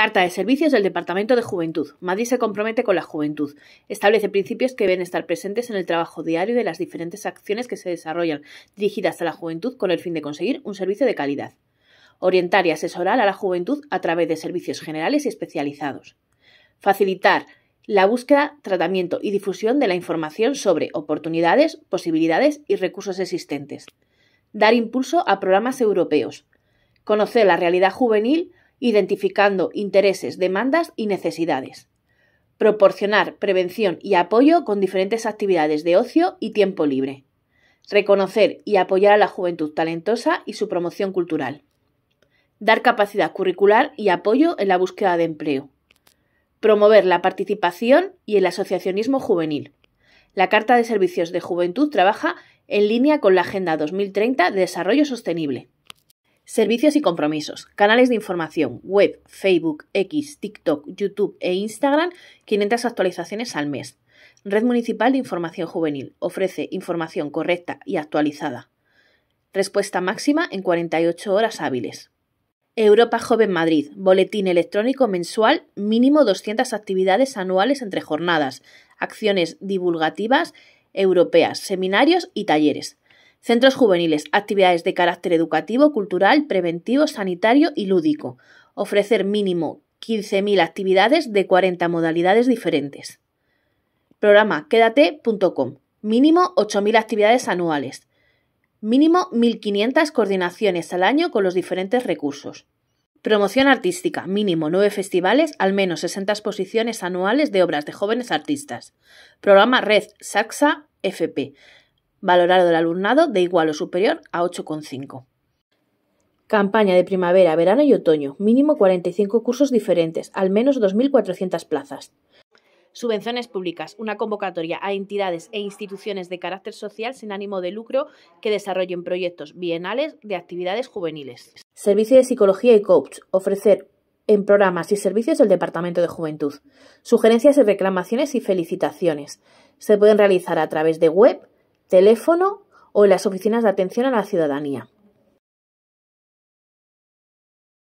Carta de Servicios del Departamento de Juventud. Madrid se compromete con la juventud. Establece principios que deben estar presentes en el trabajo diario de las diferentes acciones que se desarrollan dirigidas a la juventud con el fin de conseguir un servicio de calidad. Orientar y asesorar a la juventud a través de servicios generales y especializados. Facilitar la búsqueda, tratamiento y difusión de la información sobre oportunidades, posibilidades y recursos existentes. Dar impulso a programas europeos. Conocer la realidad juvenil identificando intereses, demandas y necesidades. Proporcionar prevención y apoyo con diferentes actividades de ocio y tiempo libre. Reconocer y apoyar a la juventud talentosa y su promoción cultural. Dar capacidad curricular y apoyo en la búsqueda de empleo. Promover la participación y el asociacionismo juvenil. La Carta de Servicios de Juventud trabaja en línea con la Agenda 2030 de Desarrollo Sostenible. Servicios y compromisos. Canales de información, web, Facebook, X, TikTok, YouTube e Instagram, 500 actualizaciones al mes. Red Municipal de Información Juvenil ofrece información correcta y actualizada. Respuesta máxima en 48 horas hábiles. Europa Joven Madrid, boletín electrónico mensual, mínimo 200 actividades anuales entre jornadas, acciones divulgativas europeas, seminarios y talleres. Centros juveniles, actividades de carácter educativo, cultural, preventivo, sanitario y lúdico. Ofrecer mínimo 15.000 actividades de 40 modalidades diferentes. Programa quédate.com. Mínimo 8.000 actividades anuales. Mínimo 1.500 coordinaciones al año con los diferentes recursos. Promoción artística. Mínimo 9 festivales, al menos 60 exposiciones anuales de obras de jóvenes artistas. Programa Red Saxa FP valorado del alumnado de igual o superior a 8,5. Campaña de primavera, verano y otoño. Mínimo 45 cursos diferentes, al menos 2.400 plazas. Subvenciones públicas. Una convocatoria a entidades e instituciones de carácter social sin ánimo de lucro que desarrollen proyectos bienales de actividades juveniles. Servicio de Psicología y Coach. Ofrecer en programas y servicios del Departamento de Juventud. Sugerencias y reclamaciones y felicitaciones. Se pueden realizar a través de web, teléfono o en las oficinas de atención a la ciudadanía.